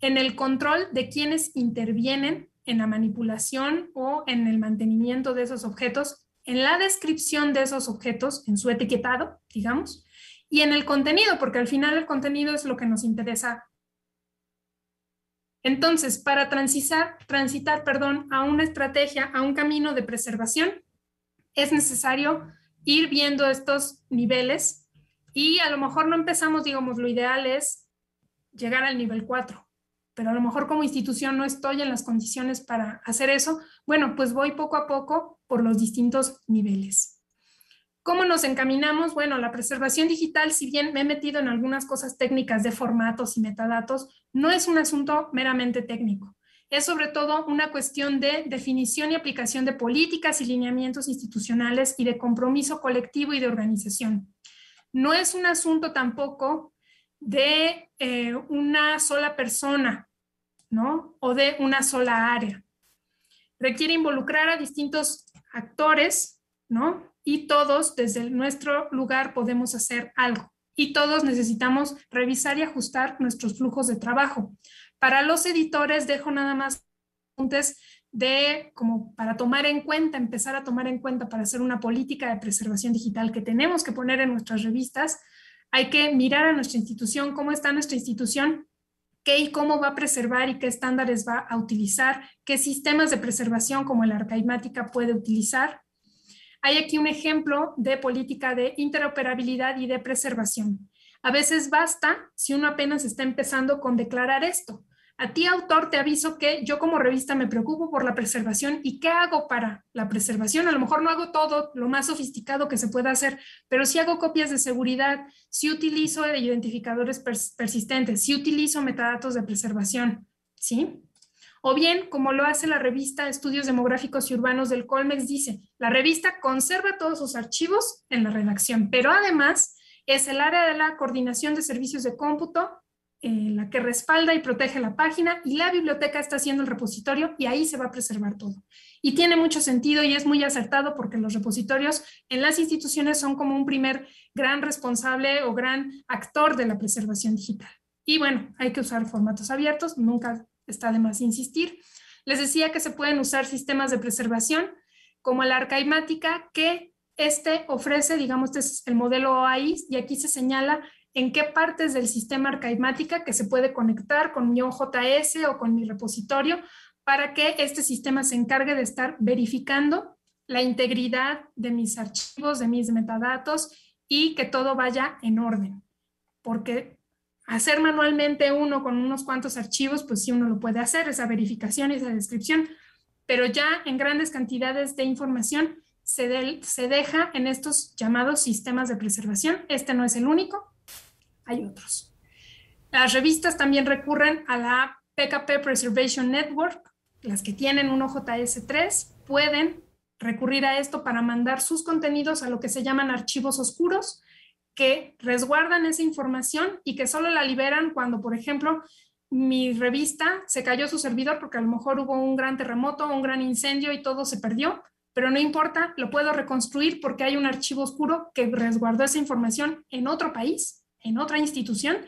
en el control de quienes intervienen en la manipulación o en el mantenimiento de esos objetos, en la descripción de esos objetos, en su etiquetado, digamos, y en el contenido, porque al final el contenido es lo que nos interesa. Entonces, para transitar, transitar perdón, a una estrategia, a un camino de preservación, es necesario ir viendo estos niveles y a lo mejor no empezamos, digamos, lo ideal es llegar al nivel 4, pero a lo mejor como institución no estoy en las condiciones para hacer eso, bueno, pues voy poco a poco por los distintos niveles. ¿Cómo nos encaminamos? Bueno, la preservación digital, si bien me he metido en algunas cosas técnicas de formatos y metadatos, no es un asunto meramente técnico. Es sobre todo una cuestión de definición y aplicación de políticas y lineamientos institucionales y de compromiso colectivo y de organización. No es un asunto tampoco de eh, una sola persona ¿no? O de una sola área. Requiere involucrar a distintos actores, ¿no? Y todos desde nuestro lugar podemos hacer algo. Y todos necesitamos revisar y ajustar nuestros flujos de trabajo. Para los editores dejo nada más apuntes de como para tomar en cuenta, empezar a tomar en cuenta para hacer una política de preservación digital que tenemos que poner en nuestras revistas. Hay que mirar a nuestra institución, cómo está nuestra institución, qué y cómo va a preservar y qué estándares va a utilizar, qué sistemas de preservación como la arcaimática puede utilizar. Hay aquí un ejemplo de política de interoperabilidad y de preservación. A veces basta si uno apenas está empezando con declarar esto. A ti, autor, te aviso que yo como revista me preocupo por la preservación y qué hago para la preservación. A lo mejor no hago todo lo más sofisticado que se pueda hacer, pero sí hago copias de seguridad, sí utilizo identificadores persistentes, sí utilizo metadatos de preservación, ¿sí? O bien, como lo hace la revista Estudios Demográficos y Urbanos del Colmex, dice, la revista conserva todos sus archivos en la redacción, pero además es el área de la coordinación de servicios de cómputo, eh, la que respalda y protege la página y la biblioteca está haciendo el repositorio y ahí se va a preservar todo. Y tiene mucho sentido y es muy acertado porque los repositorios en las instituciones son como un primer gran responsable o gran actor de la preservación digital. Y bueno, hay que usar formatos abiertos, nunca está de más insistir. Les decía que se pueden usar sistemas de preservación como la arcaimática que este ofrece, digamos, este es el modelo OAI y aquí se señala en qué partes del sistema arcaimática que se puede conectar con mi OJS o con mi repositorio para que este sistema se encargue de estar verificando la integridad de mis archivos, de mis metadatos y que todo vaya en orden. Porque hacer manualmente uno con unos cuantos archivos, pues sí uno lo puede hacer, esa verificación, y esa descripción, pero ya en grandes cantidades de información se, se deja en estos llamados sistemas de preservación. Este no es el único, hay otros. Las revistas también recurren a la PKP Preservation Network, las que tienen un OJS3 pueden recurrir a esto para mandar sus contenidos a lo que se llaman archivos oscuros, que resguardan esa información y que solo la liberan cuando, por ejemplo, mi revista se cayó su servidor porque a lo mejor hubo un gran terremoto, un gran incendio y todo se perdió, pero no importa, lo puedo reconstruir porque hay un archivo oscuro que resguardó esa información en otro país en otra institución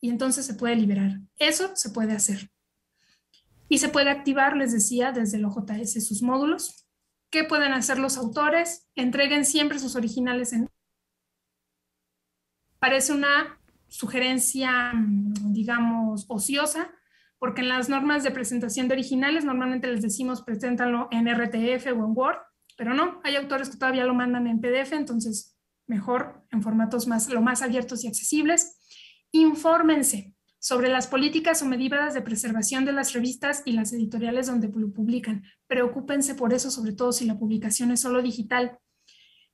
y entonces se puede liberar. Eso se puede hacer. Y se puede activar, les decía, desde el OJS sus módulos. ¿Qué pueden hacer los autores? Entreguen siempre sus originales en... Parece una sugerencia, mm, digamos, ociosa, porque en las normas de presentación de originales normalmente les decimos preséntalo en RTF o en Word, pero no, hay autores que todavía lo mandan en PDF, entonces mejor en formatos más, lo más abiertos y accesibles. Infórmense sobre las políticas o medidas de preservación de las revistas y las editoriales donde lo publican. Preocúpense por eso, sobre todo si la publicación es solo digital.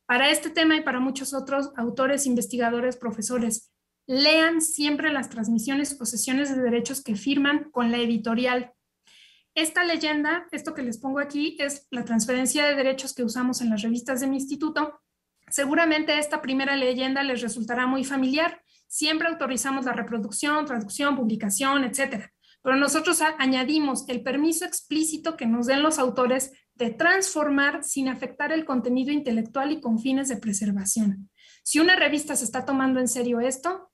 Para este tema y para muchos otros, autores, investigadores, profesores, lean siempre las transmisiones o sesiones de derechos que firman con la editorial. Esta leyenda, esto que les pongo aquí, es la transferencia de derechos que usamos en las revistas de mi instituto Seguramente esta primera leyenda les resultará muy familiar. Siempre autorizamos la reproducción, traducción, publicación, etc. Pero nosotros añadimos el permiso explícito que nos den los autores de transformar sin afectar el contenido intelectual y con fines de preservación. Si una revista se está tomando en serio esto,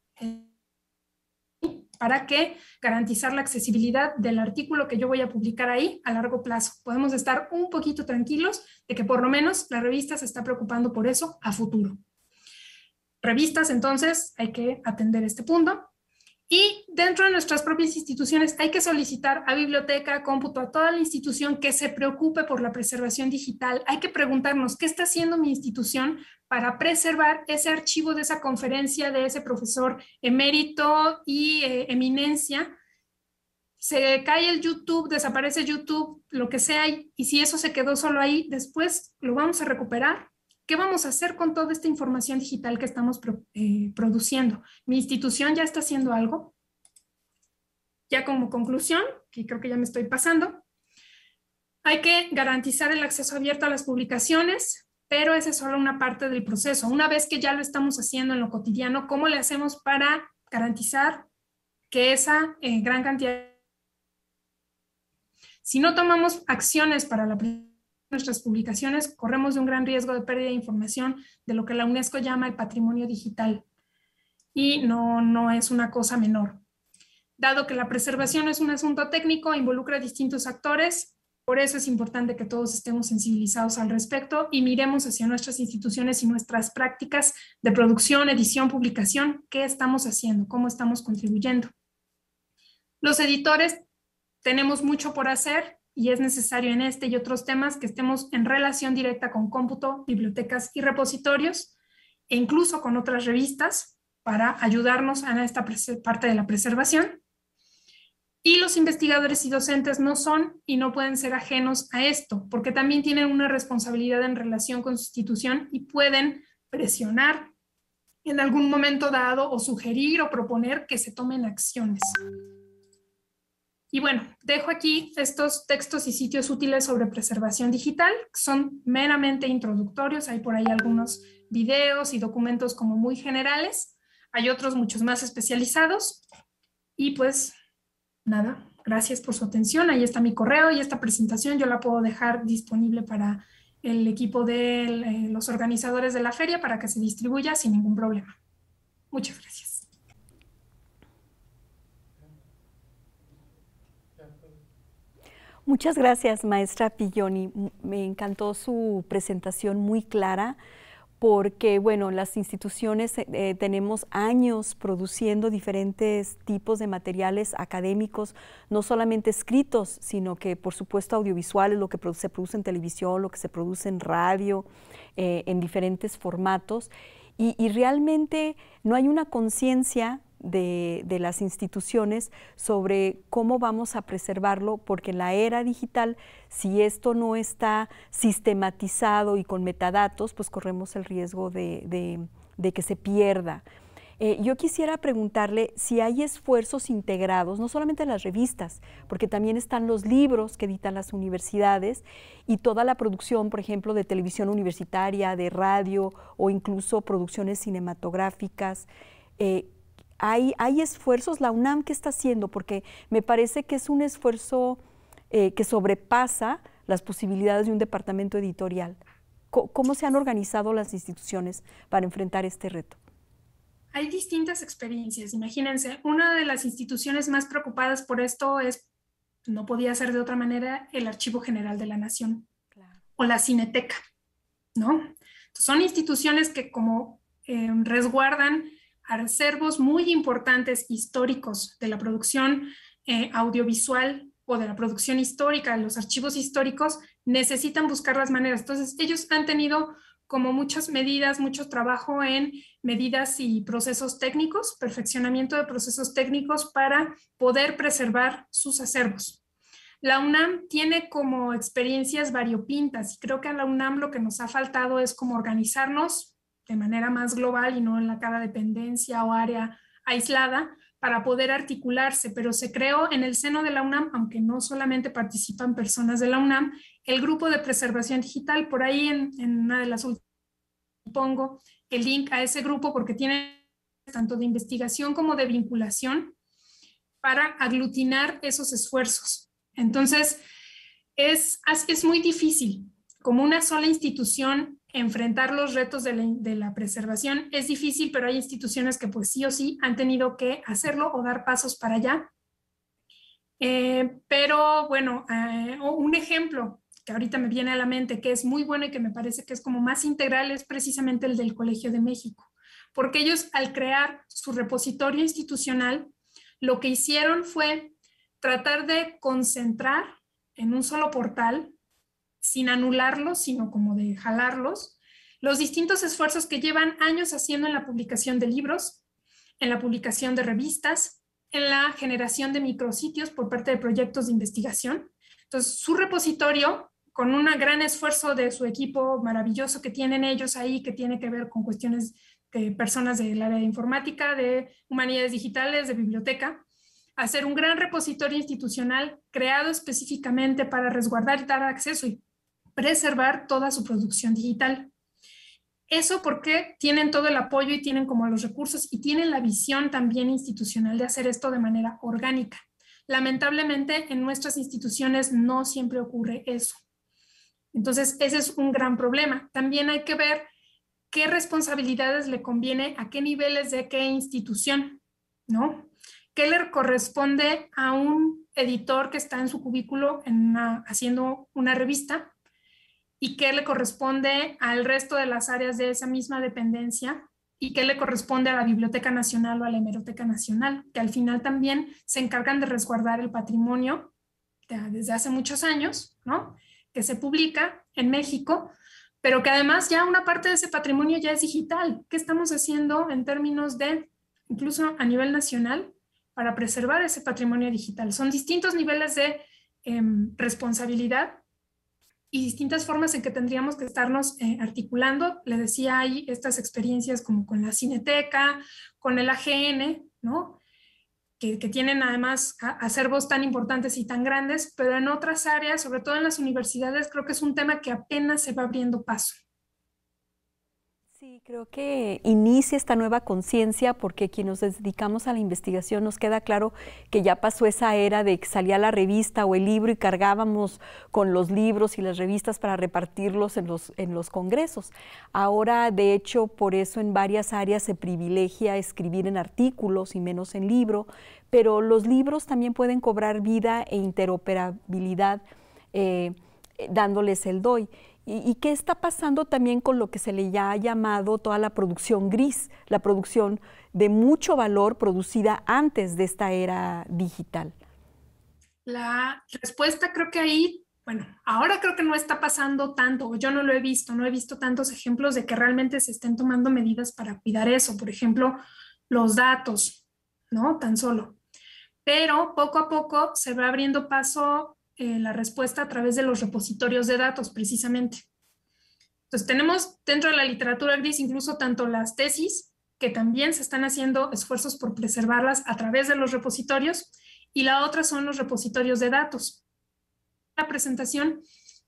para que garantizar la accesibilidad del artículo que yo voy a publicar ahí a largo plazo. Podemos estar un poquito tranquilos de que por lo menos la revista se está preocupando por eso a futuro. Revistas, entonces, hay que atender este punto. Y dentro de nuestras propias instituciones hay que solicitar a biblioteca, cómputo, a toda la institución que se preocupe por la preservación digital. Hay que preguntarnos qué está haciendo mi institución para preservar ese archivo de esa conferencia de ese profesor emérito y eh, eminencia. Se cae el YouTube, desaparece YouTube, lo que sea, y si eso se quedó solo ahí, después lo vamos a recuperar. ¿Qué vamos a hacer con toda esta información digital que estamos eh, produciendo? ¿Mi institución ya está haciendo algo? Ya como conclusión, que creo que ya me estoy pasando, hay que garantizar el acceso abierto a las publicaciones, pero esa es solo una parte del proceso. Una vez que ya lo estamos haciendo en lo cotidiano, ¿cómo le hacemos para garantizar que esa eh, gran cantidad... Si no tomamos acciones para la nuestras publicaciones, corremos de un gran riesgo de pérdida de información de lo que la UNESCO llama el patrimonio digital. Y no, no es una cosa menor. Dado que la preservación es un asunto técnico, involucra distintos actores, por eso es importante que todos estemos sensibilizados al respecto y miremos hacia nuestras instituciones y nuestras prácticas de producción, edición, publicación, qué estamos haciendo, cómo estamos contribuyendo. Los editores tenemos mucho por hacer y es necesario en este y otros temas que estemos en relación directa con cómputo, bibliotecas y repositorios e incluso con otras revistas para ayudarnos en esta parte de la preservación y los investigadores y docentes no son y no pueden ser ajenos a esto, porque también tienen una responsabilidad en relación con su institución y pueden presionar en algún momento dado o sugerir o proponer que se tomen acciones. Y bueno, dejo aquí estos textos y sitios útiles sobre preservación digital, son meramente introductorios, hay por ahí algunos videos y documentos como muy generales, hay otros muchos más especializados y pues nada, gracias por su atención. Ahí está mi correo y esta presentación yo la puedo dejar disponible para el equipo de eh, los organizadores de la feria para que se distribuya sin ningún problema. Muchas gracias. Muchas gracias, maestra Pilloni. Me encantó su presentación muy clara porque, bueno, las instituciones eh, eh, tenemos años produciendo diferentes tipos de materiales académicos, no solamente escritos, sino que, por supuesto, audiovisuales, lo que se produce en televisión, lo que se produce en radio, eh, en diferentes formatos. Y, y realmente no hay una conciencia de, las instituciones sobre cómo vamos a preservarlo, porque la era digital, si esto no está sistematizado y con metadatos, pues corremos el riesgo de, que se pierda. Eh, yo quisiera preguntarle si hay esfuerzos integrados, no solamente en las revistas, porque también están los libros que editan las universidades y toda la producción, por ejemplo, de televisión universitaria, de radio o incluso producciones cinematográficas. Eh, hay, esfuerzos, la UNAM que está haciendo, porque me parece que es un esfuerzo eh, que sobrepasa las posibilidades de un departamento editorial. ¿Cómo, se han organizado las instituciones para enfrentar este reto? Hay distintas experiencias, imagínense, una de las instituciones más preocupadas por esto es, no podía ser de otra manera, el Archivo General de la Nación o la Cineteca, ¿no? son instituciones que como em, resguardan acervos muy importantes históricos de la producción eh, audiovisual o de la producción histórica, los archivos históricos, necesitan buscar las maneras. Entonces, ellos han tenido como muchas medidas, mucho trabajo en medidas y procesos técnicos, perfeccionamiento de procesos técnicos para poder preservar sus acervos. La UNAM tiene como experiencias variopintas y creo que a la UNAM lo que nos ha faltado es como organizarnos de manera más global y no en la cada dependencia o área aislada para poder articularse, pero se creó en el seno de la UNAM, aunque no solamente participan personas de la UNAM, el grupo de preservación digital, por ahí en, una de las últimas pongo el link a ese grupo porque tiene tanto de investigación como de vinculación para aglutinar esos esfuerzos. Entonces, es, es muy difícil como una sola institución enfrentar los retos de la, preservación. Es difícil, pero hay instituciones que pues sí o sí han tenido que hacerlo o dar pasos para allá. Eh, pero bueno, eh, un ejemplo que ahorita me viene a la mente, que es muy bueno y que me parece que es como más integral, es precisamente el del Colegio de México, porque ellos al crear su repositorio institucional, lo que hicieron fue tratar de concentrar en un solo portal sin anularlos, sino como de jalarlos, los distintos esfuerzos que llevan años haciendo en la publicación de libros, en la publicación de revistas, en la generación de micrositios por parte de proyectos de investigación. Entonces, su repositorio, con un gran esfuerzo de su equipo maravilloso que tienen ellos ahí, que tiene que ver con cuestiones de personas del área de informática, de humanidades digitales, de biblioteca, hacer un gran repositorio institucional creado específicamente para resguardar y dar acceso y preservar toda su producción digital. Eso porque tienen todo el apoyo y tienen como los recursos y tienen la visión también institucional de hacer esto de manera orgánica. Lamentablemente en nuestras instituciones no siempre ocurre eso. Entonces, ese es un gran problema. También hay que ver qué responsabilidades le conviene a qué niveles de qué institución, ¿no? ¿Qué le corresponde a un editor que está en su cubículo haciendo una revista y qué le corresponde al resto de las áreas de esa misma dependencia y qué le corresponde a la Biblioteca Nacional o a la Hemeroteca Nacional, que al final también se encargan de resguardar el patrimonio desde hace muchos años, ¿no? Que se publica en México, pero que además ya una parte de ese patrimonio ya es digital. ¿Qué estamos haciendo en términos de, incluso a nivel nacional, para preservar ese patrimonio digital? Son distintos niveles de em, responsabilidad y distintas formas en que tendríamos que estarnos eh, articulando. Le decía, hay estas experiencias como con la cineteca, con el AGN, ¿no? Que, que tienen además acervos tan importantes y tan grandes, pero en otras áreas, sobre todo en las universidades, creo que es un tema que apenas se va abriendo paso. Sí, creo que inicia esta nueva conciencia porque quienes nos dedicamos a la investigación nos queda claro que ya pasó esa era de que salía la revista o el libro y cargábamos con los libros y las revistas para repartirlos en los, en los congresos. Ahora, de hecho, por eso en varias áreas se privilegia escribir en artículos y menos en libro, pero los libros también pueden cobrar vida e interoperabilidad eh, dándoles el DOI. ¿Y, qué está pasando también con lo que se le ya ha llamado toda la producción gris, la producción de mucho valor producida antes de esta era digital? La respuesta creo que ahí bueno, ahora creo que no está pasando tanto, yo no lo he visto, no he visto tantos ejemplos de que realmente se estén tomando medidas para cuidar eso, por ejemplo, los datos, ¿no? Tan solo. Pero poco a poco se va abriendo paso eh, la respuesta a través de los repositorios de datos, precisamente. Entonces, tenemos dentro de la literatura gris incluso tanto las tesis, que también se están haciendo esfuerzos por preservarlas a través de los repositorios, y la otra son los repositorios de datos. La presentación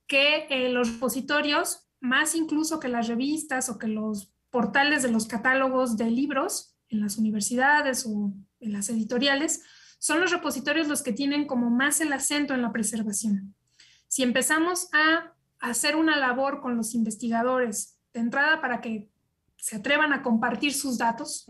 que eh, los repositorios, más incluso que las revistas o que los portales de los catálogos de libros en las universidades o en las editoriales, son los repositorios los que tienen como más el acento en la preservación. Si empezamos a hacer una labor con los investigadores de entrada para que se atrevan a compartir sus datos,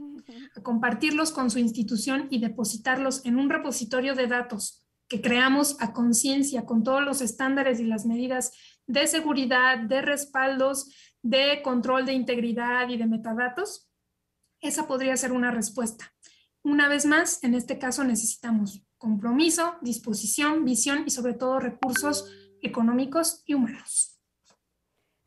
a compartirlos con su institución y depositarlos en un repositorio de datos que creamos a conciencia con todos los estándares y las medidas de seguridad, de respaldos, de control de integridad y de metadatos, esa podría ser una respuesta. Una vez más, en este caso necesitamos compromiso, disposición, visión y sobre todo recursos económicos y humanos.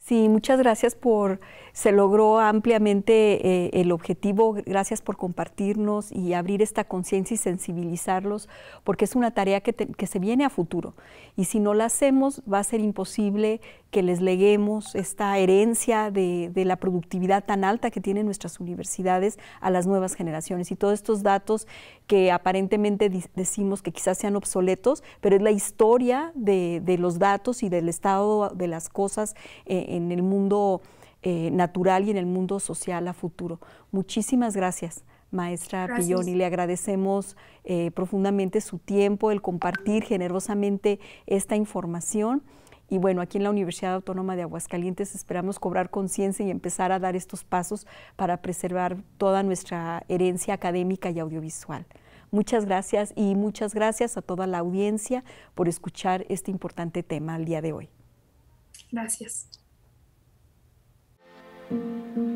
Sí, muchas gracias por, se logró ampliamente eh, el objetivo, gracias por compartirnos y abrir esta conciencia y sensibilizarlos, porque es una tarea que, que, se viene a futuro. Y si no la hacemos, va a ser imposible que les leguemos esta herencia de, de la productividad tan alta que tienen nuestras universidades a las nuevas generaciones. Y todos estos datos que aparentemente decimos que quizás sean obsoletos, pero es la historia de, los datos y del estado de las cosas. Eh, en el mundo eh, natural y en el mundo social a futuro. Muchísimas gracias maestra Pilloni. Le agradecemos eh, profundamente su tiempo, el compartir generosamente esta información. Y bueno, aquí en la Universidad Autónoma de Aguascalientes esperamos cobrar conciencia y empezar a dar estos pasos para preservar toda nuestra herencia académica y audiovisual. Muchas gracias y muchas gracias a toda la audiencia por escuchar este importante tema al día de hoy. Gracias. Thank you.